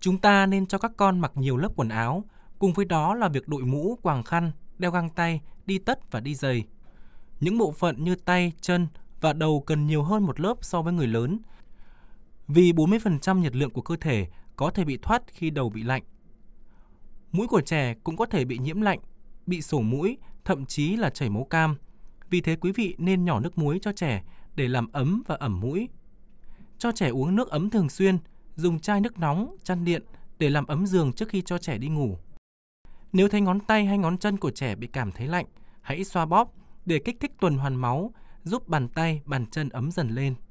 Chúng ta nên cho các con mặc nhiều lớp quần áo, cùng với đó là việc đội mũ, quàng khăn, đeo găng tay, đi tất và đi giày. Những bộ phận như tay, chân và đầu cần nhiều hơn một lớp so với người lớn, vì 40% nhiệt lượng của cơ thể có thể bị thoát khi đầu bị lạnh. Mũi của trẻ cũng có thể bị nhiễm lạnh, bị sổ mũi, thậm chí là chảy máu cam. Vì thế quý vị nên nhỏ nước muối cho trẻ để làm ấm và ẩm mũi. Cho trẻ uống nước ấm thường xuyên – dùng chai nước nóng, chăn điện để làm ấm giường trước khi cho trẻ đi ngủ. Nếu thấy ngón tay hay ngón chân của trẻ bị cảm thấy lạnh, hãy xoa bóp để kích thích tuần hoàn máu, giúp bàn tay, bàn chân ấm dần lên.